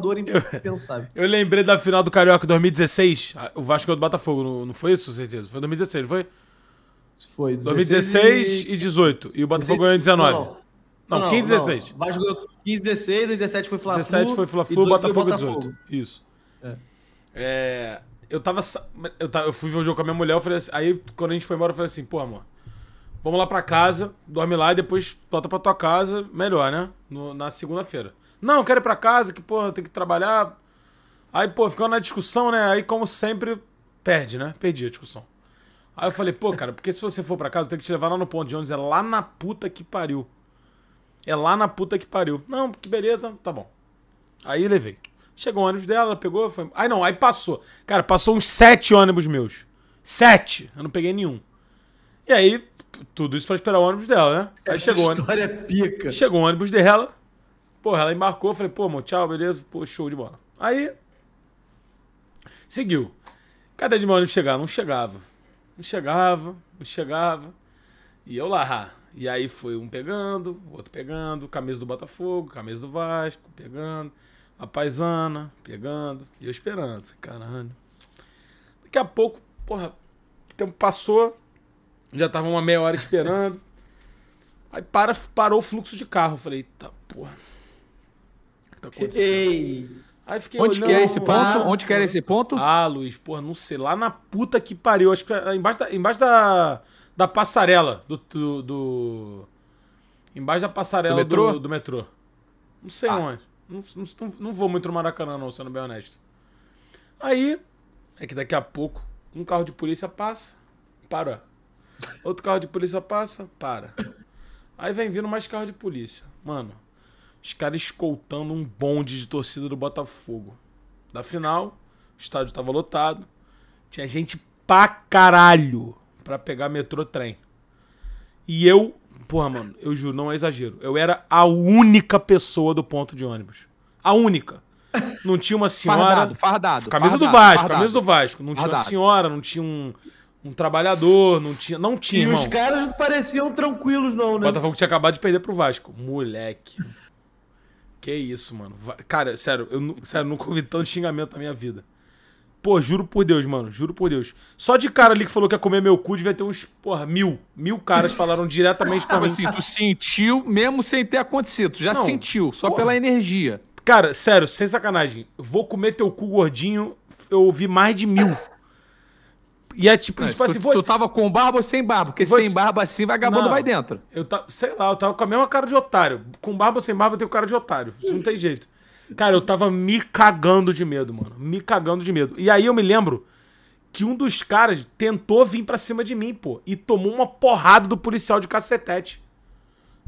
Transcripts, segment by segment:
treinador impensável. Eu, eu lembrei da final do Carioca 2016. O Vasco é do Botafogo, não, não foi isso, com certeza? Foi 2016, foi? Foi. 2016 e, e 18. E o Botafogo ganhou em 19. Não, não, não 15 e 16. Não. Vasco ganhou 15 e 16, 17 foi Fla-Flu. 17 foi Fla-Flu, Botafogo 18. Isso. É. é. eu tava, eu tava. Eu fui ver um jogo com a minha mulher, eu falei assim, aí quando a gente foi embora, eu falei assim, pô, amor, vamos lá pra casa, dorme lá e depois volta pra tua casa, melhor, né? No, na segunda-feira. Não, eu quero ir pra casa, que, pô, eu tenho que trabalhar. Aí, pô, ficou na discussão, né? Aí, como sempre, perde, né? Perdi a discussão. Aí eu falei, pô, cara, porque se você for pra casa, eu tenho que te levar lá no ponto de ônibus. É lá na puta que pariu. É lá na puta que pariu. Não, que beleza, tá bom. Aí levei. Chegou o ônibus dela, pegou, foi. Aí não, aí passou. Cara, passou uns sete ônibus meus. Sete! Eu não peguei nenhum. E aí, tudo isso pra esperar o ônibus dela, né? Aí Essa chegou história ônibus... é pica. Chegou o ônibus dela. Porra, ela embarcou, falei, pô, amor, tchau, beleza? Pô, show de bola. Aí, seguiu. Cadê de meu ônibus chegar? Não chegava. Não chegava, não chegava. E eu lá. E aí foi um pegando, outro pegando, camisa do Botafogo, camisa do Vasco, pegando, a paisana, pegando, e eu esperando. Caralho. Daqui a pouco, porra, o tempo passou, já tava uma meia hora esperando. Aí para, parou o fluxo de carro. falei, eita porra tá acontecendo? Ei! Aí fiquei Onde olhando, que é esse ponto? Ah, Onde que era esse ponto? Ah, Luiz, porra, não sei. Lá na puta que pariu. Acho que é embaixo da, embaixo da, da passarela do, do, do Embaixo da passarela do metrô. Do, do metrô. Não sei ah. onde. Não, não, não, vou muito no Maracanã, não, sendo bem honesto. Aí, é que daqui a pouco, um carro de polícia passa, para. Outro carro de polícia passa, para. Aí vem vindo mais carro de polícia. Mano, os caras escoltando um bonde de torcida do Botafogo. Da final, o estádio tava lotado, tinha gente pra caralho pra pegar metrô-trem. E eu, porra, mano, eu juro, não é exagero. Eu era a única pessoa do ponto de ônibus. A única. Não tinha uma senhora. Fardado, fardado. Camisa fardado, do Vasco, fardado. camisa do Vasco. Não fardado. tinha uma senhora, não tinha um, um trabalhador, não tinha. Não tinha. E irmão. os caras não pareciam tranquilos, não, né? O Botafogo tinha acabado de perder pro Vasco. Moleque. Que isso, mano. Cara, sério, eu sério, nunca ouvi tanto xingamento na minha vida. Pô, juro por Deus, mano. Juro por Deus. Só de cara ali que falou que ia comer meu cu, devia ter uns, porra, mil. Mil caras falaram diretamente pra tipo mim. Assim, tu sentiu, mesmo sem ter acontecido. Tu já Não, sentiu, só porra. pela energia. Cara, sério, sem sacanagem. Vou comer teu cu gordinho, eu ouvi mais de mil. E é tipo, não, tipo assim, tu, assim, foi... tu tava com barba ou sem barba? Porque foi... sem barba assim, vagabundo não, vai dentro. Eu tá, sei lá, eu tava com a mesma cara de otário. Com barba ou sem barba eu tenho cara de otário. Isso não tem jeito. Cara, eu tava me cagando de medo, mano. Me cagando de medo. E aí eu me lembro que um dos caras tentou vir para cima de mim, pô, e tomou uma porrada do policial de cacetete.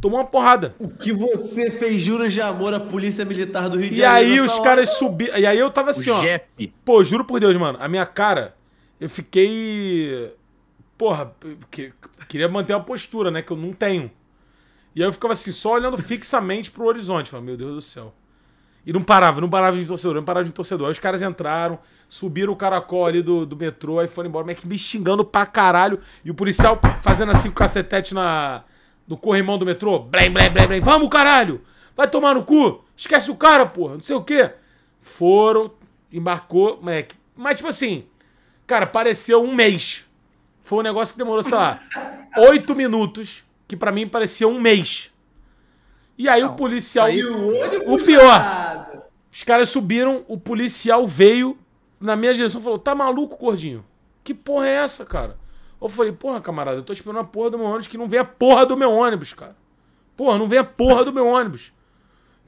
Tomou uma porrada. O que você fez juras de amor à polícia militar do Rio de Janeiro? E aí os caras subiram. E aí eu tava assim, o ó. Jepe. Pô, juro por Deus, mano. A minha cara eu fiquei. Porra, eu queria manter uma postura, né? Que eu não tenho. E aí eu ficava assim, só olhando fixamente pro horizonte. Falei, meu Deus do céu. E não parava, não parava de torcedor, não parava de torcedor. Aí os caras entraram, subiram o caracol ali do, do metrô, aí foram embora. Mas que me xingando pra caralho. E o policial fazendo assim o cacetete na, no corrimão do metrô. Blém, blém, blém, blém. Vamos, caralho! Vai tomar no cu! Esquece o cara, porra! Não sei o quê. Foram, embarcou, moleque. Mas, tipo assim, Cara, pareceu um mês. Foi um negócio que demorou, sei lá, oito minutos, que para mim parecia um mês. E aí Não, o policial. O, o pior. Os caras subiram, o policial veio na minha direção e falou: Tá maluco, gordinho? Que porra é essa, cara? Eu falei, porra, camarada, eu tô esperando a porra do meu ônibus que não vem a porra do meu ônibus, cara. Porra, não vem a porra do meu ônibus.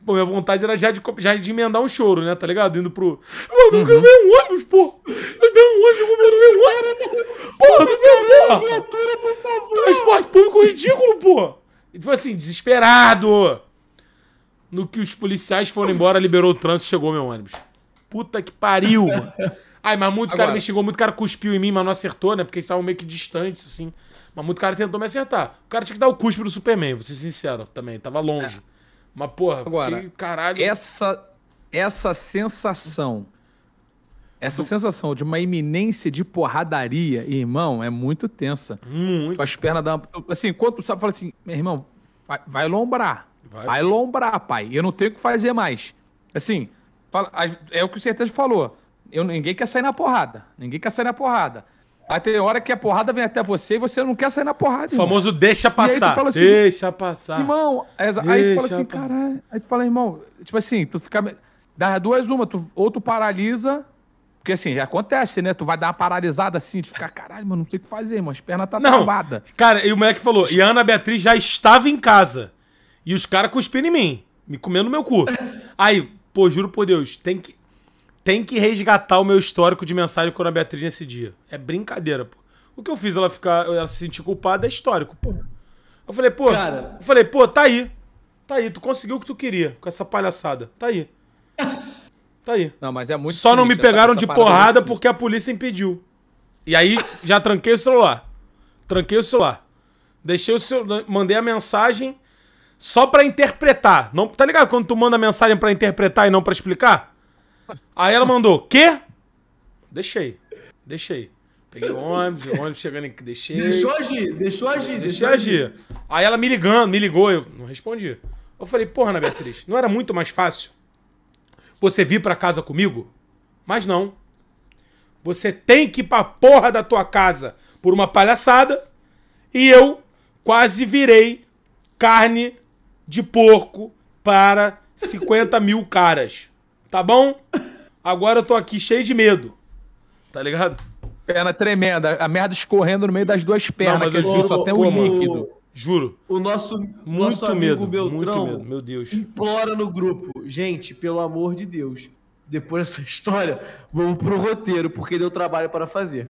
Pô, minha vontade era já de, já de emendar um choro, né? Tá ligado? Indo pro. Mano, eu uhum. quero ver um ônibus, pô! Eu ver um ônibus, eu ver um ônibus! Porra, tu ganhou uma viatura, por favor! Transporte público ridículo, pô! E, tipo assim, desesperado! No que os policiais foram embora, liberou o trânsito, chegou meu ônibus. Puta que pariu, mano! Ai, mas muito Agora. cara me xingou, muito cara cuspiu em mim, mas não acertou, né? Porque gente tava meio que distante, assim. Mas muito cara tentou me acertar. O cara tinha que dar o cuspe no Superman, vou ser sincero também, tava longe. É. Mas, porra, Agora, fiquei, caralho. Essa, essa sensação. Essa do... sensação de uma iminência de porradaria, irmão, é muito tensa. Muito. Com as pernas da. Assim, enquanto sabe, fala assim, meu irmão, vai, vai lombrar. Vai. vai lombrar, pai. Eu não tenho o que fazer mais. Assim, fala, é o que o certeza falou. Eu, ninguém quer sair na porrada. Ninguém quer sair na porrada. Aí tem hora que a porrada vem até você e você não quer sair na porrada. O famoso irmão. deixa passar. Assim, deixa passar. Irmão, aí, deixa aí tu fala assim, caralho. Aí tu fala, irmão, tipo assim, tu fica. Das duas, uma, tu, ou tu paralisa, porque assim, já acontece, né? Tu vai dar uma paralisada assim, de ficar, caralho, mano, não sei o que fazer, irmão. As pernas tá não, Cara, e o moleque falou, e a Ana Beatriz já estava em casa. E os caras cuspindo em mim, me comendo no meu cu. Aí, pô, juro por Deus, tem que tem que resgatar o meu histórico de mensagem com a Beatriz nesse dia. É brincadeira, pô. O que eu fiz ela ficar, ela se sentir culpada é histórico, pô. Eu falei, pô, Cara... eu falei, pô, tá aí. Tá aí, tu conseguiu o que tu queria com essa palhaçada. Tá aí. Tá aí. Não, mas é muito Só triste, não me pegaram de é porrada porque a polícia impediu. E aí já tranquei o celular. Tranquei o celular. Deixei o celular, mandei a mensagem só para interpretar. Não, tá ligado quando tu manda mensagem para interpretar e não para explicar? Aí ela mandou, quê? Deixei. Deixei. Peguei o ônibus, o ônibus chegando que Deixei. Deixou agir, deixou agir. Deixei deixou agir. agir. Aí ela me ligando, me ligou, eu não respondi. Eu falei, porra, Ana Beatriz, não era muito mais fácil você vir para casa comigo? Mas não. Você tem que ir pra porra da tua casa por uma palhaçada e eu quase virei carne de porco para 50 mil caras. Tá bom? Agora eu tô aqui cheio de medo. Tá ligado? Perna tremenda, a merda escorrendo no meio das duas pernas, Não, mas eu juro, só o um líquido. Juro. O nosso, muito nosso amigo medo, Beltrão muito medo, meu Deus. implora no grupo. Gente, pelo amor de Deus, depois dessa história, vamos pro roteiro, porque deu trabalho para fazer.